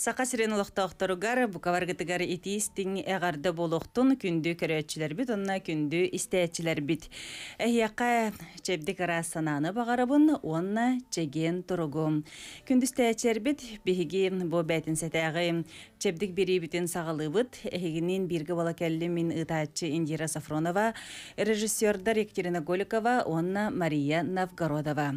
Сақа сирен ұлықтауқтарығар бұқаварғытығар етиістің әғарды болуқтын күнді көрәтчілер біт, онына күнді істәтчілер біт. Әйяқа чәбдік ара сананы бағарабын, онына чәген тұрығым. Күнді істәтчілер біт, бігі бұ бәтін сәтәғі. Чәбдік бірі бітін сағалы бұт, әйгінен біргі кәлі мен Индира Сафронова, режиссердар Екатерина Голикова, онына Мария Навгородова.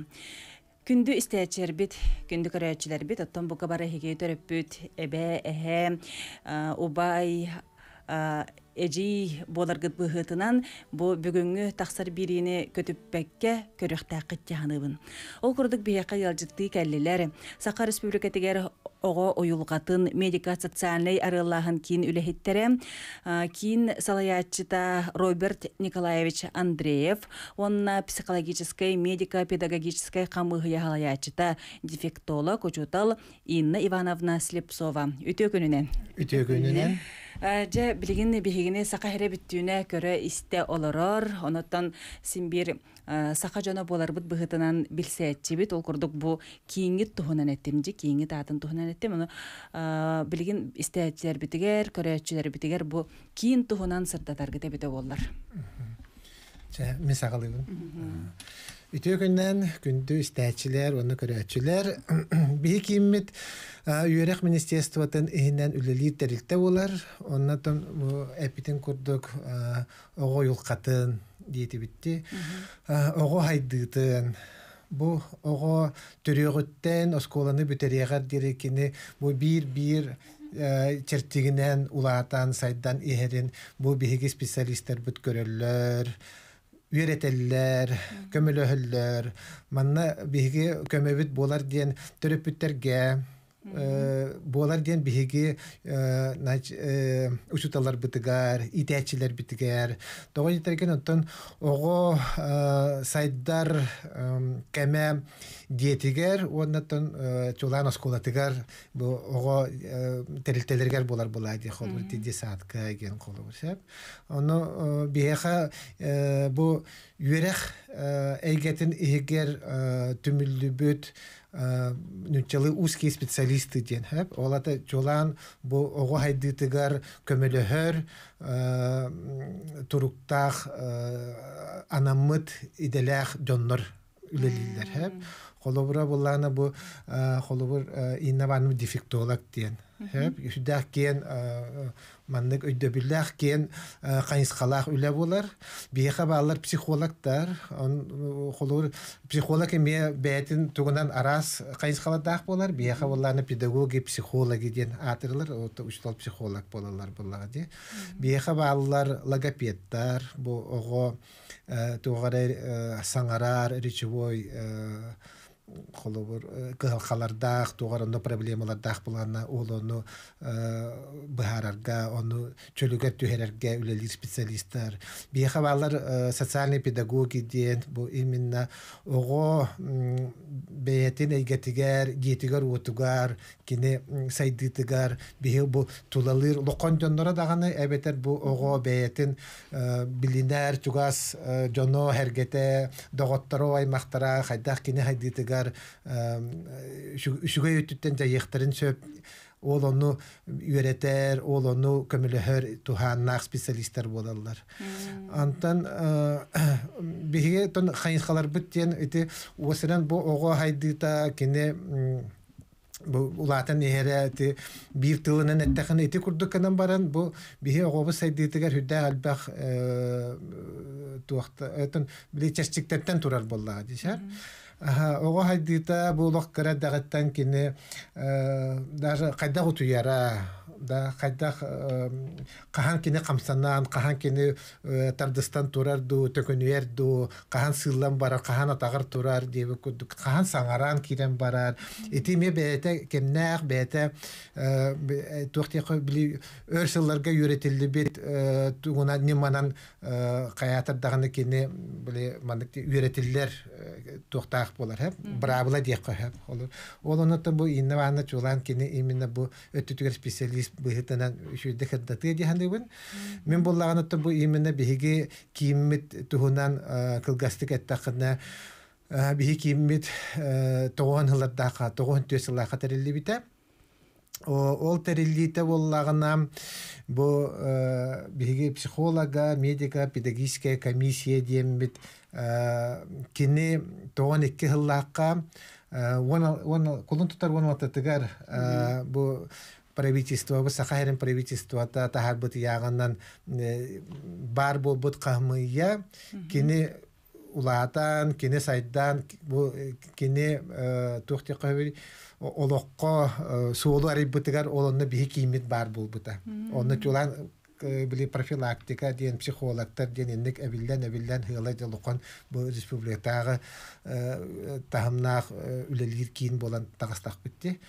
Күндү истәчәр бит, күндү көрәчәләр бит, оттан бу кабары һигә төрәп бит. Әбә, әһә, убай, эжей боларгыт быһытынан бу бүгүнгү тахсар бирини көтүппекке көрөхтәкыт тиһаныбын. Ол курдук бияка ялжытты келлилер Саха республикатигер ого ойылғатын медика социальный арыллаһын кийин үлехиттере кин салаятчыта Роберт Николаевич Андреев, онна психологической медико-педагогической камыгы дефектолог учутал Инна Ивановна Слепцова. Үтө көнүнән. Әже білген бігігіне сақа хере біттіуіне көре істе оларар, онаттан сен бір сақа жона болар бұд бұғытынан білсе әтчі біт, ол күрдің бұ кейінгі тұхынан әттемді, кейінгі татын тұхынан әттем, оны білген істе әтчілер бітігер, көрі әтчілер бітігер бұ кейін тұхынан сұрдатар кетебі де олар. Мен сағалыйдың. Итөгөннән күнтү истәчләр, аны күрәчләр, бик кимит үрәк министрлыгыдан эһеннән үлелий тәрилтә булар. Аннан тон бу әпитен күрдек, ого юл катын диетеп итте. Ого хайдытын. Бу ого төрөгөттән осколаны бүтәрегә дирекене бу бир-бир чертигенән улатан сайдан эһерен бу бигез специалистлар бит үйрәтәләр, көмөлөһәләр, менә биһиге көмөбит булар дигән төрөп үттәргә, Э, буалар диэн биһиги э, нач э, учуталар бытыгар итэччилер бытыгар тоҕо итерген оттон ого сайддар кэмэ диэтигэр уоннаттан чулаан оскулатыгар бу ого терилтелергэр булар булай ди холбур ти десятка ген холбур сэп ону биэха бу юрэх эйгэтин иһигэр түмүллүбүт нүнчалы э, узкие специалисты ден хэп олата чолан бу ого хайдытыгар көмөлөһөр э, туруктах э, анаммыт иделях доннор үлелиллер хэп холобура бу холобур иннавану дефектолог ден хэп сүдах кен маннык өйдөбүллээх кен э, канискалаах үлэ булар биэхэ баалар психологтар он холур психолог эме бээтин тугунан араас канискаладаах булар биэхэ булларны педагоги психологи диэн атырлар учтол психолог болалар буллага ди биэхэ баалар логопедтар бу ого э, тугара э, сангарар речевой холовор э, келхалардах дугарында проблемалар дах булганыны олуны э-э бэхарда аны чөлөгөтүү һәрге үлөди специалисттар. Бие хабарлар э, педагоги диен бу именно ого бэетенге тигәр, гетігәр утугар кинә сайдытыгар тигәр, бу тулалыр локон дөнөрэ дагыны әбеттер бу ого бэетен э билинәр тугас дөнө э, һәргете даготтыра аймаҡтара хайдах дак кинә ойлар шугай өттөн дә яхтырын чөп ул аны үрәтер ул аны көмөлөр туган нах специалистлар булдылар андан э, биге тон хайхалар битен эти осыдан бу ого хайдыта кене бу улатын нерети бир тылына нәтәхен эти курдык баран бу бие огыбы сәйдәтегәр һәрдә әлбәт э, туакта әтен э, бире чәчтектәтен турар булды дисә Ого хайдыта бұл оққыра дағаттан кені э, даже қайда құтуяра да хайдах э, кахан кине камсанан кахан кине э, тардыстан турар ду төкөнүер ду кахан сыыллан барар кахан атагар турар деп курдук кахан саңаран кирен барар итиме бээте кемнээх бээте э, туохтио били өр сылларга үйрөтилди бит тугуна ниманан каятар дагыны кине били мандык үйрөтиллер туохтаах болор хэп бравла диэкко хэп олор ол онута бу иннавана чулан кине именно бу өттүтүгер специалист бис быһытына үшүддехэтдаты диһаныбын мен буллаганытта бу именно биги кииммит туһунан кылгастык тоон тоон ол териллите боллагына бу биги психолога медика педагогическая комиссия диэмбит кини тоон икки он кулун тутар правительство, бу сахарин правительство та тахар бут э, бар бу бут кахмыя, кини улаатан, кини сайдан, бу э, кини э, тухти кахви олоққа суолу арибутигар олонна бихи кимит бар булбута. Онна чулан били профилактика диен психологтар диен индик эбиллен эбиллен хыла делукон бу республикатагы тахымнаах үлелир кийин болан тагастак битти.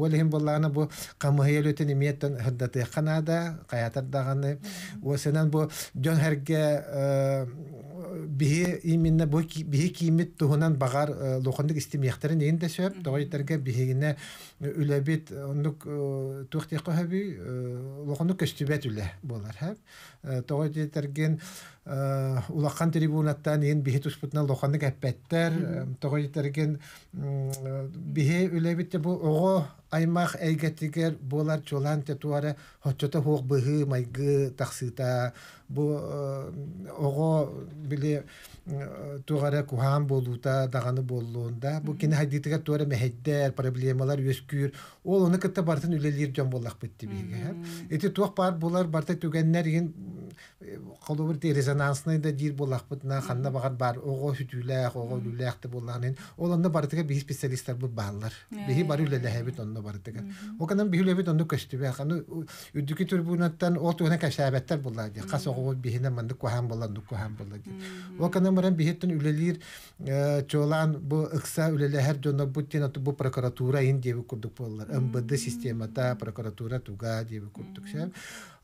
Ол ем боллағына бұ қамығайыл өтін еметтін хырдаты қанада, қаятардағаны. Осынан бұ жон әрге биһи именно бу биһи киимит туһунан багар лохондук истимиэхтерин ээн да сөп тоҕойтерге биһигине үлэбит оннук туохтиэхэ хэби лохондук көстүбэт үлэ буолар трибунаттан ен бихи туспутна лоханы кәппәттәр тогой терген бихи аймах эйгетигер болар чолан тетуары хочота хоқ бұхы майгы тақсыта бу э, ого біле э, туғары куһан болута дағаны болуында бу кини хайдитиге туары мәһеддер проблемалар өскүр ол оны барсын бартын үлелер жон боллақ бетти биге эти бар болар барта түгеннер ген холобыр те резонансный да дир боллахпыт на ханна багар бар ого хүтүлэх ого үлэх те боллахан эн оланна барытыга бии специалисттер бу баалар э, бии бар э, үлэлэхэбит э. онно барытыга оканан онда онно көстүбэ ханы үдүки турбунаттан отуна кашабеттер болла дейді кас ого бихине манды кухан болла ду кухан болла ди оканан маран бихеттен үлэлир чолан бу ыкса үлэлэхэр жонно бу тен бу прокуратура ин деби курдук боллар мбд системата прокуратура туга деби курдук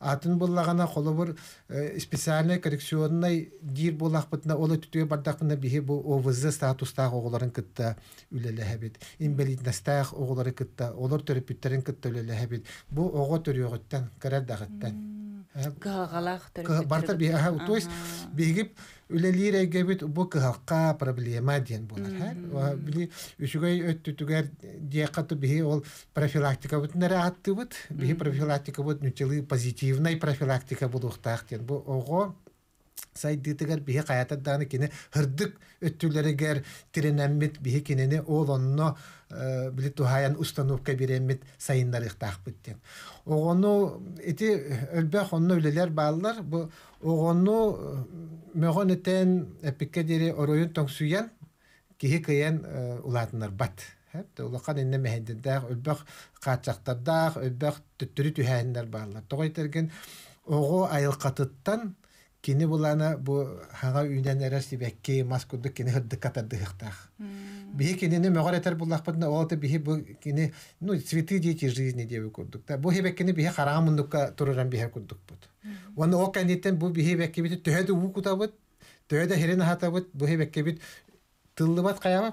атын буллагана қолы бір э, специальный коррекционный дир булахпытна олы түтүе бардакпына бихи бу овызы статустагы оголарын кытта үлелехебит инвалидностаг оғылары кытта олар терапевттерін кытта үлелехебит бу бұл төрөгөттөн кэрэ дагыттан Гагалах төрөпүттер. Барта бияха, то есть бегип үлелире гэбит бу кыхалка проблема ден булар ха ва били үшүгө өттүтүгөр диякаты би ол профилактика бут нэрэ атты бут би профилактика бут нүтэлы позитивнай профилактика булуктах ден бу ого сайдыытыгар бихи каятар кине хырдык өттүлеригер тиренэммит бихи кинини олонно э, били тухаян установка биреммит сайындарыктаахпыттен огону ити өлбөх онно үлелер бааллар бу огону э, мөгөн этен эпикке дири ороюн тоңсуян кихи кыян э, улаатынар бат Улахан инне мехендедах, өлбөх каачактардах, өлбөх төттүрү бааллар. Тогой терген ого айылкатыттан кини булана бу хага үйнен эрес дибекки маскудду кини хырдык катардыхтах. Бихи кинини мөгөр этер олты бихи ну цветы дети жизни Та бу бихи Оны о кандидаттен бу бихи бекки бит төһөдө укутабыт, хатабыт, бу бит тыллыбат каяба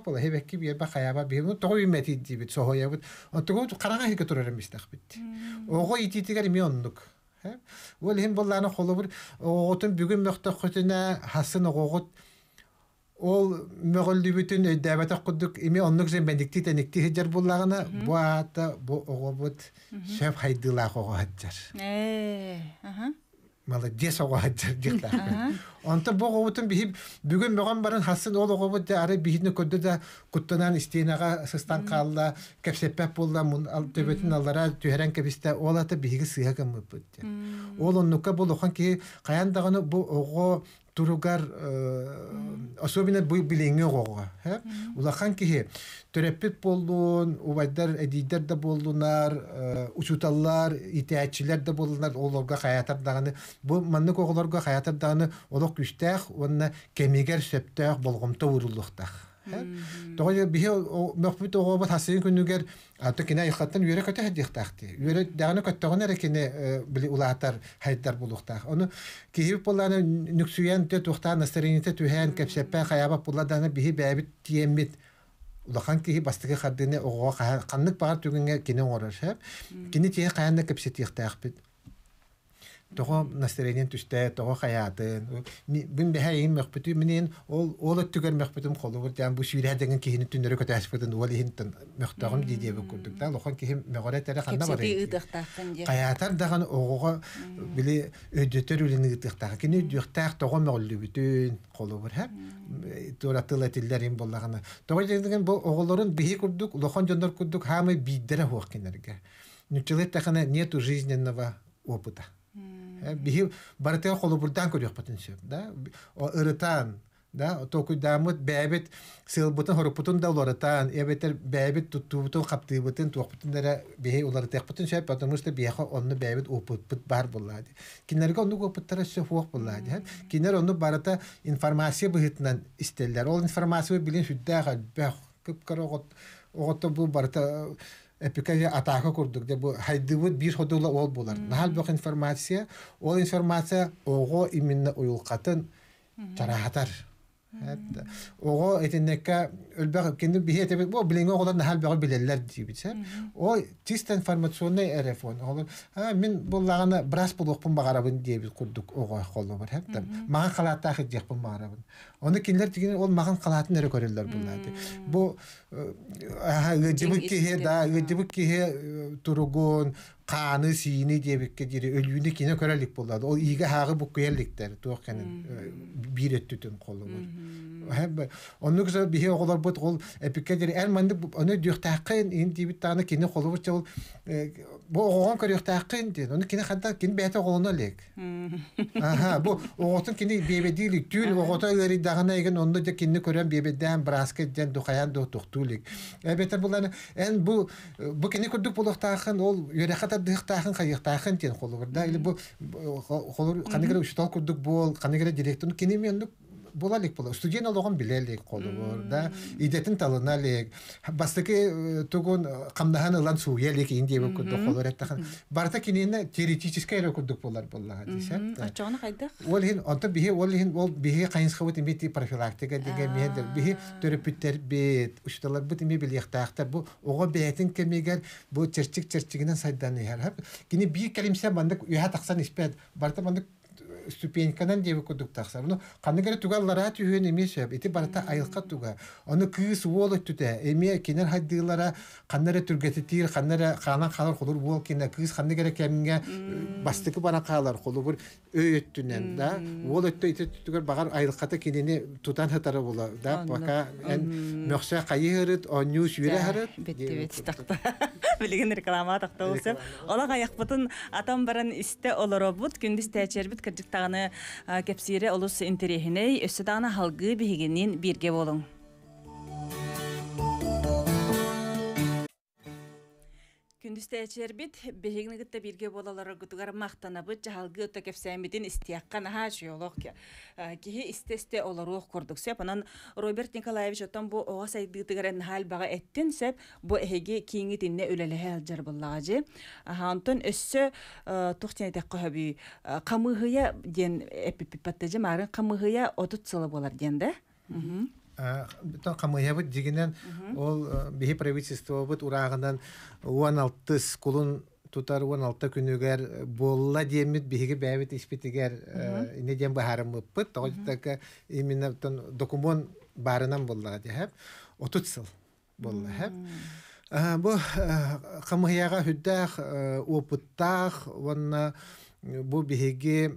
Ол хин болланы холы бір оғытын бүгін мөқті құтына хасын оғығыт ол мөғілді бүтін өйдәбәті құддық име оннық жен бәндікті тәнікті хеджар боллағына бұ ата бұ оғыбыт шәп хайдылақ оғығат аха молодец оғаджар диқтар. Онта бо ғобутын бихим бүгін маған барын хасын ол ғобут да ары бихидни көдді да куттанан истейнаға сыстан қалла, кәпсеппәп болла, төбетін аллара түйерен кәбісті ол аты бихигі сыйға Ол оннука бұл оған ки қаяндағыны бұл оғо туругар э, особенно бу билеңе гога хэ улахан кихи төрөппит болдун убайдар эдидер да болдунар э, учуталлар итээчилер да болдунар олорга хаятар даганы бу маннык оголорга хаятар даганы олок күчтэх онна кемигер болгомто урулуктах Тоҕо бихе мөхбүт оҕобут хасын күнүгер аты кине айыхаттан үйрө көтө хэдихтахты. Үйрө даганы көттөгөн эре кине э, били улаатар хайттар булуктах. Ону киһип булланы нүксүен те тухтан настаринете түһән кепсеппен хаяба булладаны бихи бәбит тиеммит. Улахан киһи бастыгы хаддыны оҕо каннык бар түгүнгө кине оңорор. Кине тие каянны кепсетихтах бит тоҕо настроение түстэ, тоҕо хаяатын. Бун бэхэйин мэхпүтү минин ол ол өттүгөр мэхпүтүм холугур тян бу сүйрэ деген кихини түннөрө көтәспүтүн ол хинтен мөхтөгөм ди бу күрдүк да лохон кихин мөгөрө тәрә ханда бар. Каятар даган огого били өдөтөр үлени гытыктак. Кини дүхтак тоҕо мөгөлдү бүтүн холугур ха. Туратыл этиллерин боллагана. Тоҕо деген бу оголорун бихи күрдүк, лохан жондор күрдүк, хамы биддере хуак кинерге. Нүчелет тахана нету жизненного опыта. Э, биһи барытыга қолы бұрдан көрек потенциал, да? О ырытан, да? Току дамыт бәбет сылбутын хорупутын да уларытан, эбетер бәбет туттубутын хаптыбутын туақпутын дара биһи улары тек потенциал, потому что бихи онны бәбет опыт бар болады. Кинерге онны опыттары сө хуақ болады. Кинер онны барыта информация бұхытынан истеллер. Ол информация билин сүдді ағал бәх, күп кара оғытта бұл барыта эпикаве атака курдук деп хайдыбыт бир ходула ол булар нахал бок информация ол информация ого именно уюлкатын чарахатар Ого этиннекка өлбәк кенде бихе тәбе бу билеңе оғлар нахал бәгы билелләр дибит һә. О чисто информационный телефон. мен а мин буллаганы брас булыппын багарабын дибит курдук ого холлы бар хәтта. Мага халатта хит яппын багарабын. Аны кинләр дигән ул да қаны сиини дебекке дири өлүүнү кине көрөлүк болды, ол ийге хаагы буккуеликтер туохкенин биир өттүтүн колу онну кыса бихе оголорбут ол эпикке дири эр манды бу оғоған көрөктааккын дейт уну кини хадда кини бээте оголоно элек аха бу оғотун кини бебедиилик түл оғото элеридагана эген онно да кинни көрөн бебедден браска ден духаян дотуктуу элек эбете буланы эн бу бу кини курдук булуктаакын ол үрэхата дыхтаакын кайыктаакын тен холубурда или бу холур каныгере учтол курдук бол каныгере директор кини мен була лик була студен ологон биле лик колубур да идетин талына лик бастыки тугун камнахан ылан сууя лик инди деп көрдүк колор эттахан барта кинине теоретически эле көрдүк булар буллага десе ачону ол хин онто бихи ол хин ол бихи кайынска бут имити профилактика деген медер бихи төрөпүттер бит учталар бут имби биликтаактар бу ого бетин кемеген бу черчик черчигинен сайдан ихер кини бир келимсе бандык уя таксан испет барта бандык ступеньканан дебе кудуктакса ну каны кере туга лара түһөн эме сөп эти барата айылка туга аны кыыс уол өттүтэ эме кенер хайдыылара каннара түргетитир каннара хаанан халар холур уол кине кыыс канны кере кемиңе бастыкы бана каалар холубур өй өттүнен да уол өттө ити түтүгөр багар айылката кинини тутан хатары була да пока эн мөхсө кайы хырыт онню сүйрэ хырыт беттебетстакта билигин реклама такта болсо олак аякбытын атам баран исте олоробут күндүз тээчербит кырдык сағаны кепсире олус интерехиней өссөдаана халгы биһигинин бирге болың. Күндүстәчер бит бегене гытта бирге болалары гытыгар мактанабы жалгы өтө кепсәмидин истияккан ха жолок кихи истесте оларух курдук сеп анан Роберт Николаевич отон бу ога сайдыгытыгарен хал бага эттен сеп бу эге киңи тинне өлелехел жар буллагы антон өссө тухтенетек көхөби камыгыя ден эпипаттажы марын камыгыя отут сылы болар ден да бүтән камыя бит дигенен ул бихи правительство бит урагынан 16 скулын тутар 16 күнүгәр булла димит бихиге бәвит испитегәр инде дим баһарым бит именно имин бүтән докумон барынан булла 30 сыл булла һәм бу камыяга хүддәх опыттах ванна бу бихиге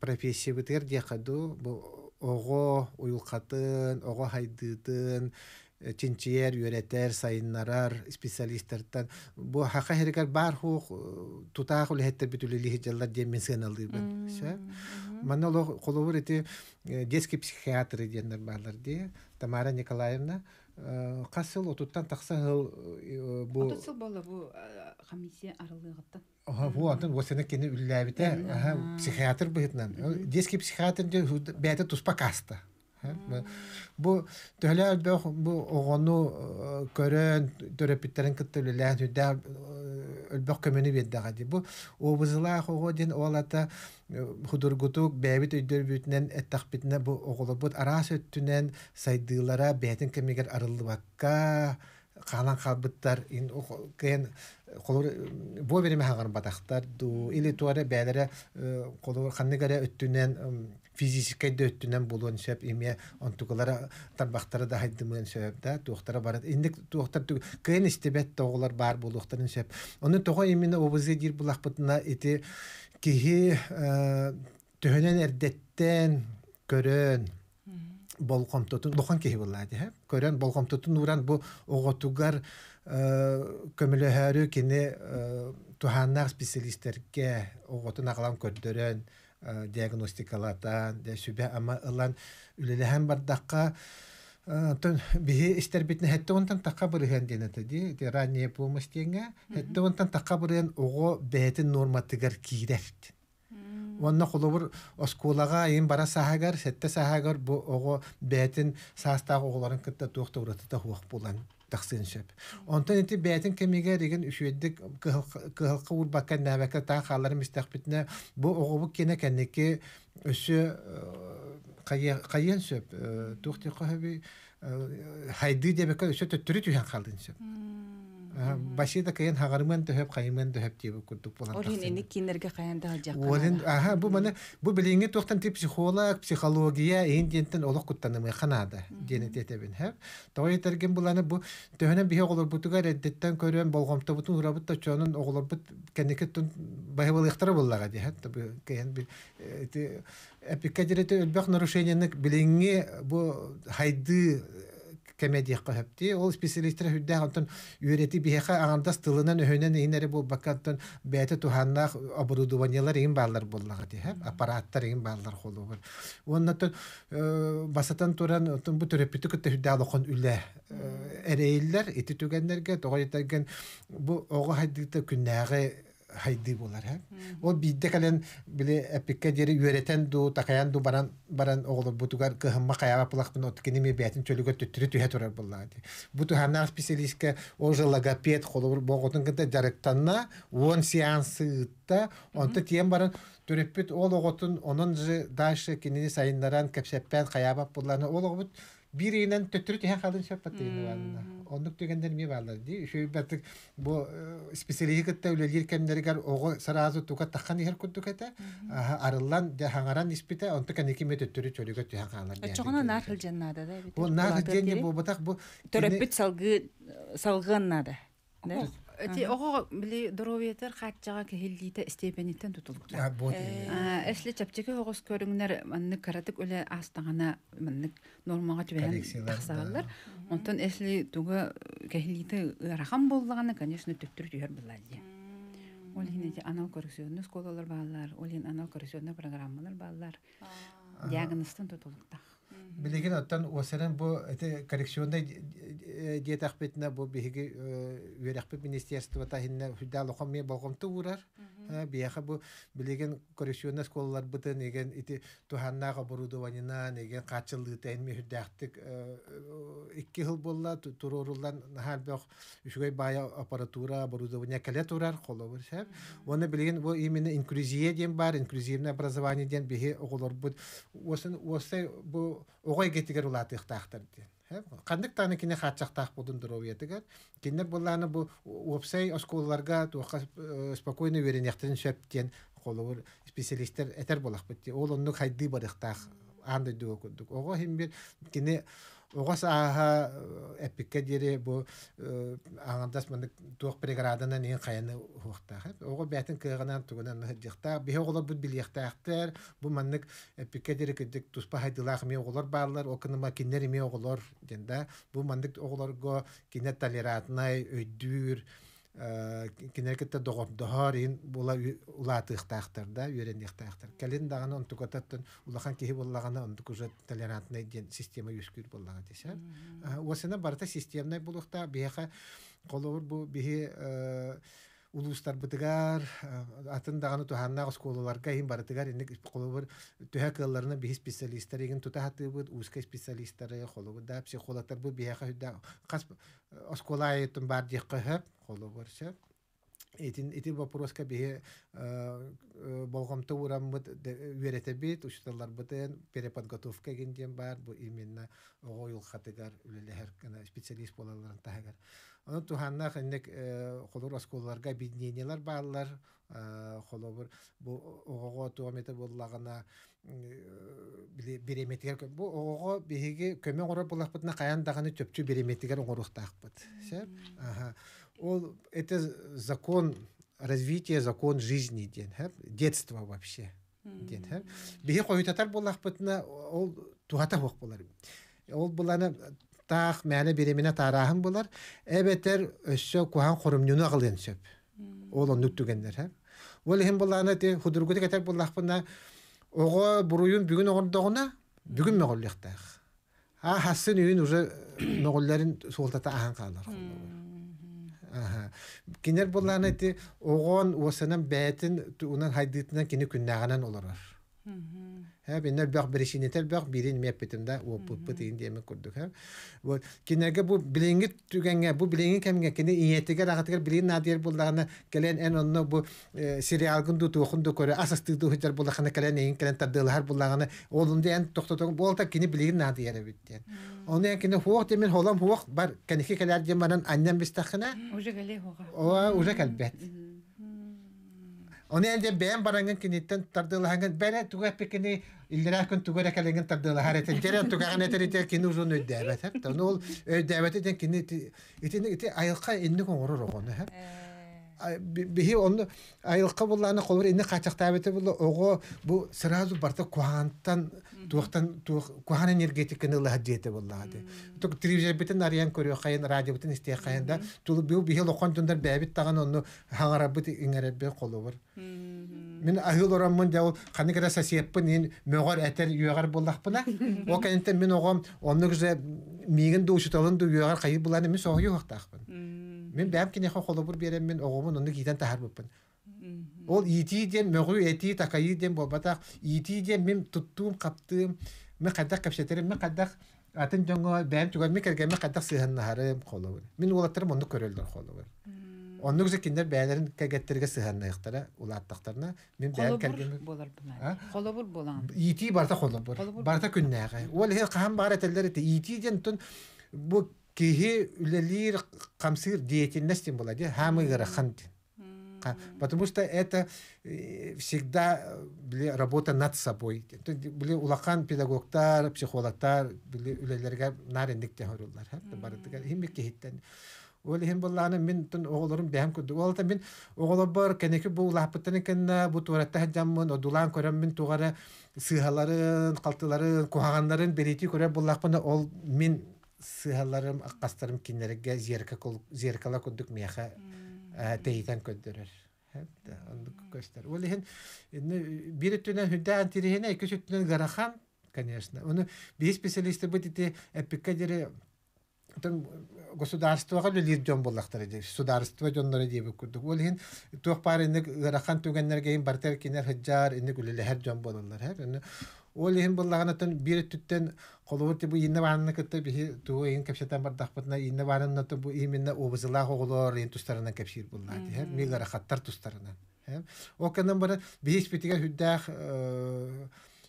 профессия битер дихаду бу ого уйылхатын ого хайдытын э, чинчиер үрәтер сайыннарар специалисттардан бу хака хэрэгэр бар хуу э, тутаах үлэхэттэр бит үлэлихэ жаллар дэм мэн сэгэн алдыйбэн сэ манна лоу холовар эти э, детский психиатры дэннар баалар дэ Тамара Николаевна Қасыл э, отуттан тақса хыл э, бу Отусыл бола бу э, комиссия арылыгытта. Ага, бу атын восене кене үлләбите. Ага, психиатр быгытнан. Детский психиатр дә бәте туспа каста. Бу төләр бе бу огону көрән төрәпиттерен кыттылылар дә өлбәк көмөне бит дә гади. Бу обызла хого дин олата худургутук бәбит өйдөр бүтнән эттак битнә бу огылы бу арасы өттүнән сайдылара бәтен кемегер арылды бакка қанан қалбыттар ин кен қолур бу береме хаган батактар ду или туара бәлере қолур ханны өттүнән физическая дөттүнән булуын сәп имә онтукалара тарбахтары да хайды мен сәп да тухтары бар инде тухтар ту кен истебет тоглар бар булухтарын сәп аны тога имене обызы дир булак бутна ите кихи э, төһөнөн эрдеттен көрөн болгом тутун дохан кихи булла ди ха болгом bu, уран бу оготугар э, көмөлөһөрү кини э, туханнак специалисттерге оготун агалан Э, диагностикалатан дэ сүбэ ама ылан үлелэхэн бардакка э, тон биһи истербитне хэтте онтан такка бырыган денете ди те ранняя помощь теңе хэтте онтан такка бырыган ого бээтин норматыгар киирэрт онна холобур оскулага ин бара сахагар сетте сахагар бу ого бээтин саастагы оголарын кытта туохта уратыта хуох булан тахсен шеп антыныты бәтен кемеге диген ушэ ди кылыба кеннә бәке та халларым мөстәкъбитэ бу угыбы кенә кенә ки кайен сөп тухты кәһәби хайды дибә кен ушэ төри төян калдынчы Башида кейен хагырман төһеп, кайман төһеп дип күтүп булган. Орин инде кинергә кайанда хаҗа. Орин, аһа, бу мен бу билеңге тохтан тип психолог, психология, индентен олуг күттәнем яханады. Дене тетебен, һә. Тойтерген буланы бу төһенә бие гылы бу түгәр дәттән көрән булган урабыт та чөнен огылы бит кенеке тун баһавыл яктыра буллага ди, һә. Э, бу кейен би эти эпикадирете өлбәк нарушениене билеңге бу хайды комедия кыһып ти ол специалистр хүдә антын үрәти биһәхә аңда стылынан өһөнән инәре бу бакатын бәте туһаннах оборудованиелар ин баллар буллага ти һәм аппараттар ин баллар холу бер онна тө э, басатан туран тун бу төрәп бит күтә хүдә алыкын үлә э, эрейлләр ите түгәннәргә тогайтаган бу огы хәдитә күннәге хайды булар һәм ол бидде кален биле эпикке дери үйрәтен ду такаян ду баран баран огыл бутугар кыһымма каява пылак бу нотки неме бәтен төлөгө төттүрү түһә турар булла ди буту хамна специалистке ол же логопед холор боготун кенде жарыктанна он сеансыта онта тием баран төрөппүт ол оготун онун же дальше кинини сайындаран кепшеппен каява булланы ол огбут Биринен төтүрүк һәр халын шәпәт дигән аны. Оннык дигәндә ми барды ди? Ишү бит бу э, специалистик тәүлек йөркәндәргә огы сразу тука тахкан һәр күтүк әтә. Арылдан дә хаңаран испитә онты кен 2 метр төрү чөлөгә тиһә хаңар дигән. Чөгына дә. Бу Эти ого били дровиетер хатчага кехилдите степенитен тутулду. А бот. Эсли чапчеке огос көрүңнөр манны каратык үле астагана манны нормага түбән тахсалар. Онтон эсли туга кехилдите рахам боллаганы, конечно, төттүр түгөр булады. Ол хинети анал коррекционный школалар балалар, олин хин анал коррекционный программалар балалар. Диагносттан тутулдуктах. Билеген оттан осырын бу коррекционный диетах бетіне бу биһиги э, үйрәхпе министерство тахинне хүддә Э, бияха бу билеген коррекционный школалар бытын еген ити туханнаага оборудованиена еген качылдыта эми хүрдактык э, э, икки хыл болла турурулдан халбек үшгөй бая аппаратура оборудование келе турар колобур сэп оны билеген бу именно инклюзия деген бар инклюзивное образование ден бихи оголор осын осы бу огой кетигер улатыктактыр ден Қандық э, таны кине хатчақтақ будын дыровиятыгар. Кинер булланы бу уопсай осколларга туаққа э, спокойно веренектен шөптен қолуыр специалисттер әтер болақ бітті. Ол онны хайды барықтақ андай дуо күндік. Оға хембер кине Огас ааха эппикке дири бу э, аңандас мыны туох преграданан ин каяны Оғы Ого бәтин кыгынан тугынан хыдыкта. Бихе олар бу билектахтер. Бу маннык эппикке дири кидик туспа хайдылах ми оглар барлар, окыны макиннер ме оглар денда. Бу маннык оглар го кинет толерантнай, өйдүр, Э, кинеркетте доҕордоһор ин була улаатыахтаахтарда үөрэнниахтаахтар кэлин дагана онтукотаттан улахан кихи буллагана онтук уже толерантный ден система үскүр буллага десер уосына барта системный булукта биэха колоор бу биһи э, улустар бытыгар атын даганы туханна осколлар кайын бары тигар инек колобур төһә кылларына би специалисттар иген тута хатыбыт үскә специалисттар холобур да психологтар бу бихә хәдә кас э, осколайтын бар дикә хәп холобурча Этин эти вопроска бе э, э, болгомто урам бут верете бит ушталар бутен переподготовка генден бар бу именно оюл хатыгар үлелер кана э, специалист болаларын тагар. Аны туханна хендек холор осколларга бидненелер барлар холобур бу ого туамете боллагана береметигер бу ого биһиги көмө орап булахпытна каян даганы төпчү береметигер оңорухтахпыт. Сеп. Аха ол это закон развития, закон жизни ден, детство вообще ден. Бихе қойытатар болақ бұтына ол туғата боқ болар. Ол бұланы тақ мәні береміне тарағын болар. Әбетер өссө куған құрымнюны ағылын сөп. Ол он нүктігендер. Ол ехін бұланы де худыргуды кетер болақ бұна оғы бұруын бүгін оғындығына бүгін мәғылықтақ. А хасын үйін уже ноғылларын солтата ағын қалар. Кинер буллан эти огон осынан бәтин унан хайдытынан кине күннәгәнен олар. Хәбинер бах берешине тел бах бирин мәппетен дә у пуппыт инде мен күрдек һәм. Вот кинәгә бу билеңге түгәнгә, бу билеңге кемгә кине иятегә рагатыгә билин надир булдыгына келен эн онны бу сериал гынды тохынды көрә асасты дөхтер булдыгына келен ин келен тадылар булдыгына олынды эн тохтотон болта кине билин надир бит. Оны кине хуак демен холам хуак бар кинеке келәр демәнән аннан бистахына. Уже келе хуак. О, уже калбәт. Оны әлде бәйін бараңын кенеттен тардылағын, бәрі туғақ пекіне үлдірақ күн туғар әкәлеген тардылағар әтін. Дәрін туғағын әтір еті кені ұзын өйдәбәт. Оны ол өйдәбәт етен кені еті айылқа енді көңірі роғыны. Бихи оны айылқа болланы қолыр енді қачақтабеті бұл оғы бұл сразу барта қуағанттан туохтан туох кухан энергетиканы лаһаддиэте боллаһады тук телевизорбитен арыян көрүө кайын радиобитен истие кайын да тулу бил бихил окон тундар бээбит таган онну хаңарабыт иңеребе бар мен ахыл ораммын да ол каны кыра сосеппин ин мөгөр этер үөгөр боллахпына о кенте мен огом онну кыже мигин дуучуталын ду үөгөр кайы буланы мен согу юхтахпын мен бээм кинеха колубур берем мен огомун онну киитен тахар буппын ол итиден мөғү эти такайы болбатах ити дем туттуум каптыым мен кадак кепшетерим мен кадак атын жонго бээм чугар мен керге мен кадак сыйханнахарым мен улаттарым онну көрөлдөр мен бээм ити барта барта ол кахан баар этелер эти тун бу кихи үлелир камсыр диетиннестин пока, потому что это э, всегда э, работа над собой. Были улахан педагогтар, психологтар, были үлелерге нарендик тегорулар. Бардыгар химик кеһиттен. Ол хим булланы мен тун оғлорым бәһәм күрде. Ол та мен оғлор бар, кенеке бу лапыттан кенне бу туратта хаҗаммын, одулан көрем мен туғары сыһаларын, қалтыларын, куһаганларын берети көрәм буллакпына ол мен сыһаларым, аққастарым киннерге зерка кол, зеркала күрдек мияха. тейтен көндөрөр. Хәтта анды көстер. Ул ген инде э, бир төнә һүдән тирегенә ике төнә гарахан, конечно. Уны без специалисты бит ите эпикадере тон государствага да лир дон булактар иде. Государство дондары дип күрдүк. Ул ген тох пары инде гарахан түгәннәргә ин бартер кинер хаҗар инде күлле һәр дон булдылар. Хәр ол иһин буллаганы тен бир түттен холоты бу инде ванны кетти би туу ин кепшетен бар дахпатна инде ванны ту бу иминне обызыла хоголор ин тустарынан кепшет буллар ди хэр миллара хаттар тустарынан хэ о бары бис битиге хүддах э,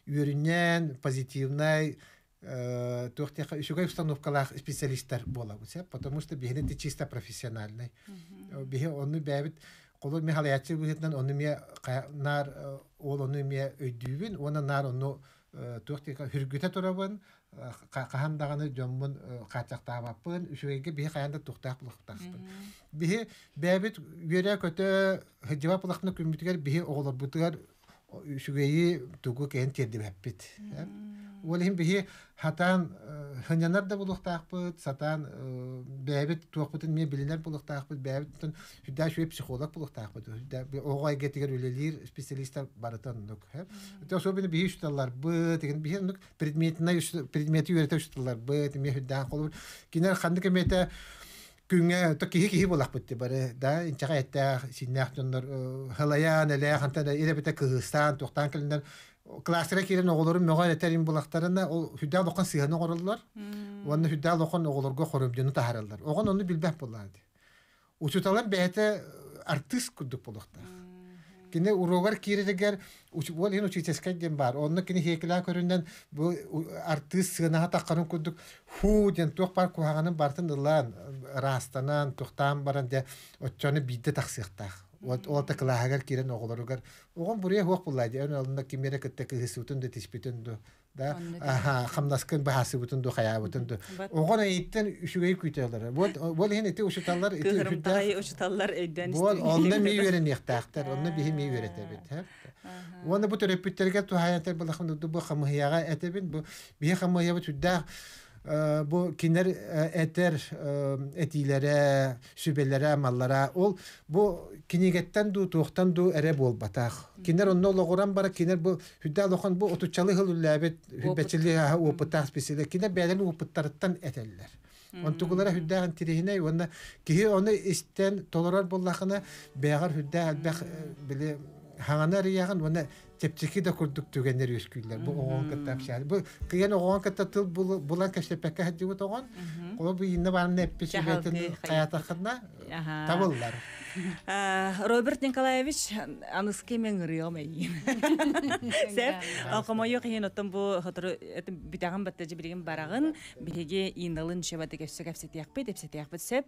үрүнэн позитивнай э, төхтэх ишүгэй установкалар специалисттар бола бу сеп потому что бигэнэ ти чиста профессиональный би оны бэбит Қолу мен халаятшы бұл етінен оны мия қайнар, э, ол оны мия өйдіңбін, оны нар оны Э, туохтика хүргүтэ турабын кахамдаганы э, жоммун качактаабаппын э, үшүгейге би каянда тухтаак булактаспын бихи бэбит үйөрө көтө хыжыба булактын күмүтүгер бихи бутугар үшүгейи тугу кээн Ол уолихин хатан хынянар да булуктаакпыт сатан э, бээбит туохпутун мен билинер булуктаакпыт бээбитун сүддә шуе психолог булуктаакпыт огай кетигер үлелир специалисттер барытын нук особенно бии шталлар бы деген бии нук предметина предмети үйрөтө шталлар бы мен сүддә колу кинер ханды кемете күңе токи хики булак бит бары да инчага этте синнях тоннор э, хылаян эле хантада эле бите кыгыстан токтан келендер классыра кирен оголорун мөгөн этерин булактарына ол хүддә лоқан сыйханы ораллар. Уанны хүддә лоқан оголорго хорып жыны тахараллар. Огон онны билбәп булар ди. Учуталар бәте артист күрдүк булакта. Кине урогар кирегер учугол ен учитескә дем бар. Онны кине хекла көрүндән бу артист сына тақарын күрдүк. Ху ден тох бар куаганын бартын ылан растанан тохтан баран де отчаны бидде таксыктах. вот ол та клаһагар кирен оғолоругар оғон бурия хуақ буллайди эн алдында кимере кетте кыгыс бутунду тиш бутунду да аха хамнаскын бахасы бутунду хая бутунду оғон айттен үшүгей күйтөлөр вот вот хен ите ушуталлар ите ушуталлар эйден исти вот алдында ми берен яхтахтар онда би ми берет эбит ха вот бу төрөп бүттерге ту хаятер бул бу хамыяга этебин бу би хамыя бу чуддах Э, бу кинер э, этер э, этилере сүбелере амаллара ол бу кинегеттен ду тохтан ду эре бол батах кинер он ноло бара кинер бу хүдда лохан бу отучалы хыл лабет хүбечили опытах специале кинер бәлен опыттарыттан этеллер он тугулара хүдда ан тирехине онна кихи оны истен толорар боллахына бәгар хүдда бәх биле хаңанар яғын оны тептики да курдук түгенер үскүйлер бу оған кытта бу оған кытта тыл э, Роберт Николаевич аныске мен сеп сеп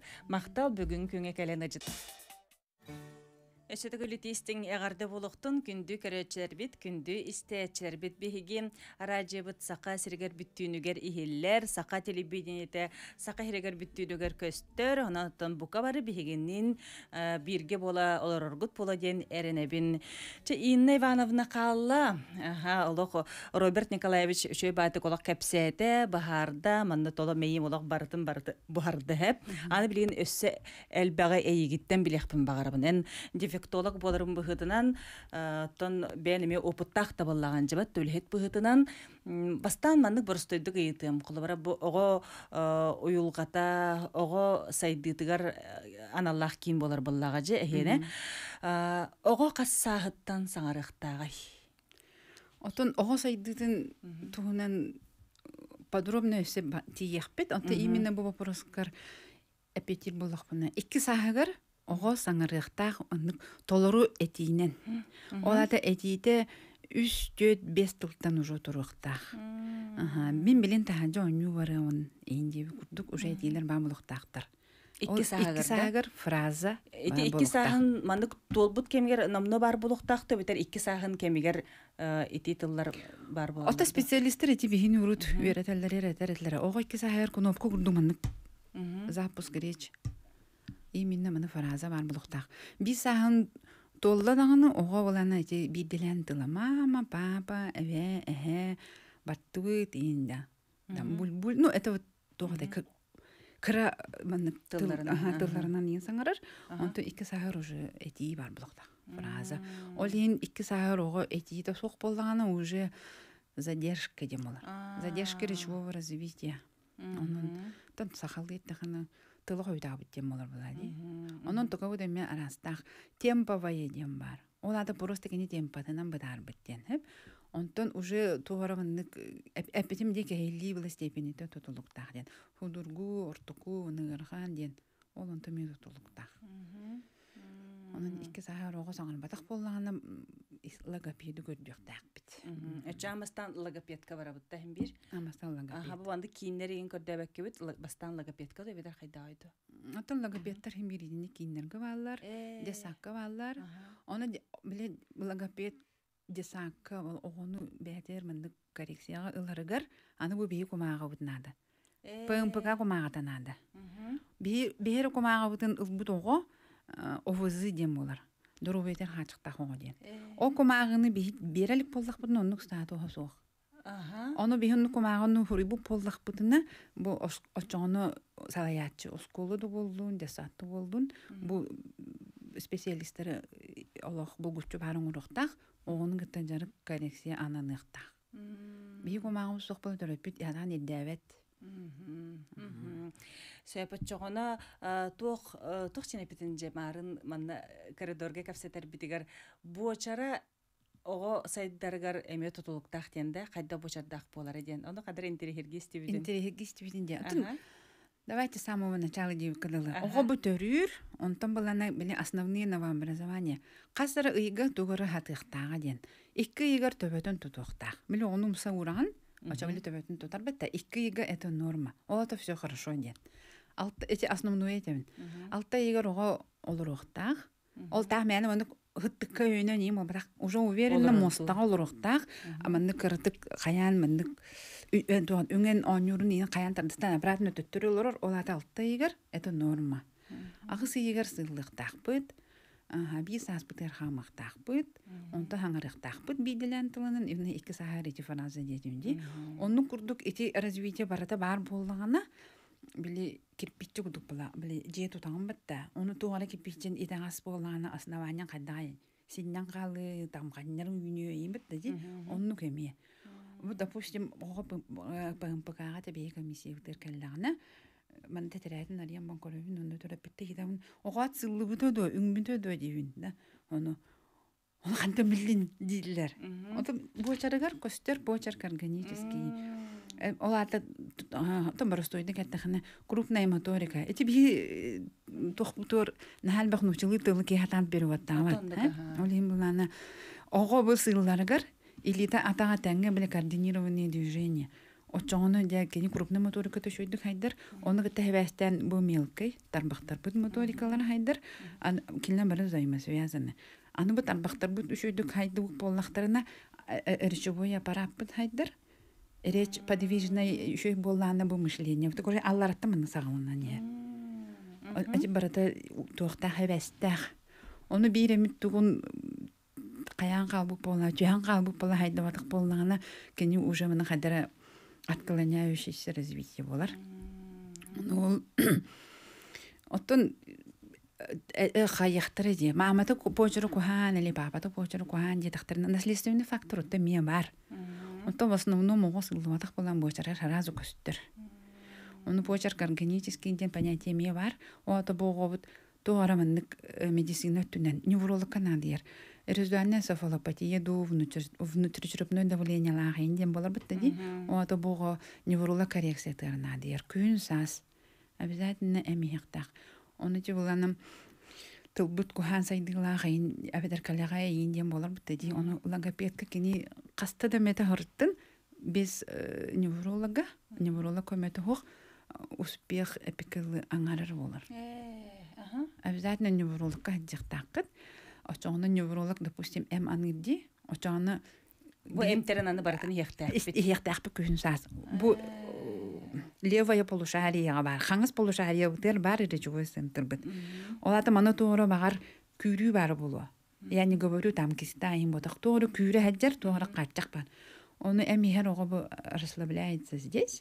Эшетігіліт істің әғарды болуқтын күнді көрәтчербіт, күнді істәтчербіт бігігі арajыбыт сақа сіргер бүттүйінігер ихеллер, сақа телебиденеті, сақа хирегер бүттүйінігер көстөр, онатын бұқа бары бігігіннен э, бірге бола, оларғыт бола ден эренебин Че Инна Ивановна қалла, олық Роберт Николаевич үшөй байтық олық кәпсәді, бағарда, манны толы мейім олық бардын барды, барды әп. Аны білген өссі әлбәғі әйігіттен білеқпін бағарабын. Ән проектолог боларым быһытынан оттон э, бәнеме опыттах табыллаган жабат төлһет быһытынан бастан маннык борстойдук ыйытым кулыбара бу ого э, уюлгата ого сайдытыгар э, аналлах кин болар буллага же эхене ого кассаахыттан саңарыктагай отон ого сайдытын туһунан подробно өсе тиехпит онта именно бу вопроскар әпетир буллах буна икки оғо саңырыхтах оннук толору этиинен. Олада этиите үс төт бес тылтан уже туруктах. Мен билен таханжа онню барыгын инде курдук уже этиилер бамылыктахтар. Икки сагыр фраза. Э, икки сагын мандык толбут кемгер намно бар булуктахты битер икки сагын кемгер э, ити тыллар бар болот. Ота специалисттер эти бихин урут үйрөтөлөр эретерлер. Ого икки сагыр кнопка курдумандык. Запуск речь именно мына фраза бар булуктак би сахан толла дагыны ого булана бидилен тыла мама папа эве эхе баттуыт инда там буль ну это вот тогда кыра тылларынан ен саңарар онтон икки сахар уже этии бар булакта фраза ол ен икки сахар ого этии да сок боллагана уже задержка дем болар задержка речевого развития онун там сахалыттахана тылы хойдагы бит тем болар булади. Онон тока бу арастақ темпа темповая дем бар. Ол ады просто кини темпатынан бадар биттен. Хеп. Онтон уже тугаравыннык әпетім де кейли бұл степені те тутулуктах ден. Худургу, ортуку, ныгырхан ден. Ол онто мен тұтылықтақ. Онын икки саһар оғы саңын батақ боллағына логопеды көрдіқтақ біт. Жамастан амастан логопедка бара бұтта хім бір? Амастан логопед. Аха, бұланды кейінлер еген көрді бәкке бұт, бастан логопедка да бедер қайда айды? Атын логопедтар хім бір едіне кейінлерге балар, десакка балар. Оны біле логопед десакка ол оғыну бәдер міндік коррекцияға ылырыгар, аны бұ бейі көмаға бұтынады. ПМПК көмаға танады. Бейі көмаға бұтын ұлбұт оғы, Э, дем болар дурубетер хачыкта хого диен. Э. О кумагыны бит берелик болдак бутун онну кстаты хосук. Аха. Ону бихин хурибу болдак бутуна бу очону салаятчы осколуду болдун, десатты болдун. Бу специалист Аллах бу гүччү барын уруктак, жарып коррекция ядан сөйпөт жоғына туох э, туох чинепитин же маарын манна коридорге капсетер битигер буочара ого сайдаргар эме тутулуктах тенде кайда бочардах болар эден ону кадыр интерихиргис тибидин интерихиргис тибидин де давайте с самого начала дейб кадылы ого бүтөрүр онтон балана биле основные новообразования казыр ыйга тугары хатықтаға ден Икі ыйгар төбөтін тутуктах Мілі оның мұса ураган Очагли это норма. Олото все хорошо нет. Алты эти основные этим. Алта Ол тах мен оны хыттыкка бірақ уже моста Аманны кыртык каян мындык дуан үнген обратно ол ата алта егер это норма. Агысы егер сыйлыктах бит би саспытыр хамах тахпыт, онта хаңарых тахпыт биделен тылынын, ивне ике сахар эти курдук развитие барата бар боллагана, били кирпиччи кудук була, били же оны Вот, допустим, э, комиссия ман тетерәтен арыям бан көрөбүн онду төрөп битте китабын оғат сыллыбы ханта бочар органический оларда томоростойды каттахана крупная моторика эти би тохбутор нахал бахнучылы тылы ки булана ого Очоғына дәгені крупны моторика төшөйдік хайдар. Оны кітті хәвәстән бұл мелкей, тарбақтар бұд моторикалар хайдар. Келінен бары займас вязаны. Аны бұд тарбақтар бұд үшөйдік хайды бұқ боллақтарына әріші э, э, аппарат бұд хайдар. Речь подвижной үшөй болланы бұл мышление. Бұл көрі алларатты мұны сағылына не. Әті барата туақта хәвәстәқ. Оны бейре мүттігін қаян қалбып болна, жуян қалбып болна, хайдаватық болнағына кені уже мұны қадара отклоняющееся развитие болар ол оттон э, э, э, хайяхтары де маматы почеру кухан или папаты почеру кухан де тахтар наследственный фактор отто мия бар оттон в основном оғыз сылыматақ болан бочарар сразу көсүттөр ону почер органический ден понятие мия бар ото ота боғобут тоғараманнык медицина өттүнен невролог канадияр Эреждуанная софалопатия ду, внутричерепное давление лағын дем болар бұтты ди. Оғаты бұғы неврула коррекция тырна дейір. Күн сас. Обязательно әмі хектақ. Оны те боланым тылбыт кухан сайды лағын, әбедар калаға ейін дем болар бұтты ди. Оны логопедка кини қасты да мәті ғырттын. Без невролога, невролог көметі хоқ, успех эпикалы аңарыр болар. Обязательно неврологқа дектақыт очоны невролог, допустим, эм ангидди, очоны... Бу эмтерен аны баратын яхтах бит. Яхтах бит күн сас. Бу левая полушария бар. Хаңыз полушария бутер бар иде жүгөй центр бит. Олаты мана тоора багар күрү бар булу. Яни говорю там киста им ботак туура күрү хаджар туура качак бар. Оны эмихер ого расслабляется здесь.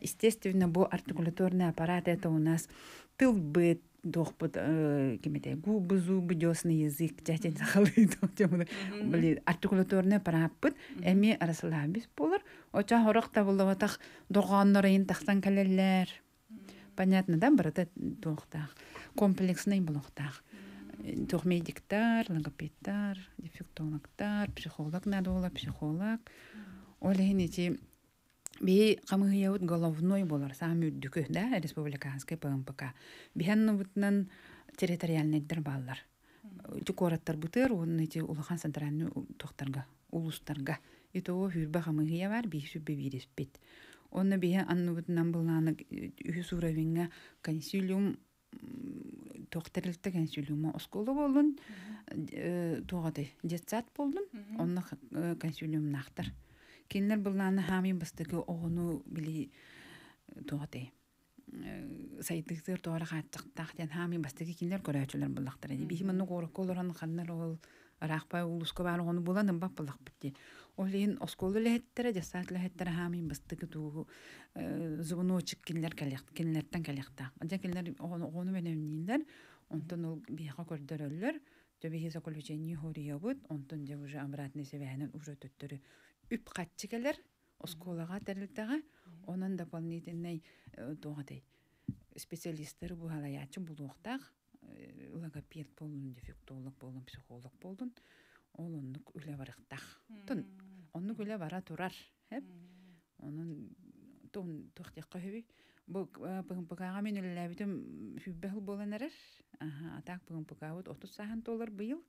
Естественно, бу артикуляторный аппарат это у нас тыл быт, дохпут э, кемете губы бдёсный язык чачен сахалы тохтемуны бли артикуляторны параппыт эми арасылабис болар оча хорох та булаватах доганнарын тахтан калеллер понятно да брата тохтах комплексный блокта тох э, медиктар логопедтар дефектологтар психолог надо психолог олени Бей қамыһыяут головной болар саами үрдүкү да республиканский ПМПК. Биһэн нубутнан территориальныйдыр баллар. Үтү кораттар бутыр, онын эти улахан центральны тохтарга, улустарга. Ито о хүрбэ бар, би сүббе бириспит. Онны биһэ аннубутнан булланы үһүс уровеньга консилиум тохтарылты консилиума осколу болдун, э, тугады детсат болдун, онны э, консилиум нахтар. Кеннер булланы хамин бастыгы огыну били э, тугаты. Э, Сайтыктер тугары хаттык тахтан хамин бастыгы кеннер көрәчүләр буллактыр. Бихи мен горык көлөрнең хәннәр ул рахпай ул ускы бар огыну буланы бап буллак битте. Ул ин осколды лехеттер, ясат лехеттер хамин бастыгы тугы э, зыбыну чик кеннер калек, кеннердан калек та. Анда кеннер огыну менен үнүндән онтон ул биха көрдөрөлләр. Төбеһе соколҗәни хөрия бут, онтон дә уже амратны севәнен уже төттөрү. үп қатчыгелер осколага тәрелтәгә онан дополнительный тоғадай специалисттер бұл оқтақ логопед болдун дефектолог болдун психолог болдун ол оннук үле барыктах тун оннук үле бара турар хеп онун тун тухтыкка хөби бу пыгынпыкага мен үлелебитим хүббехил болан эрер атак пыгынпыкабыт отуз сахан толар быйыл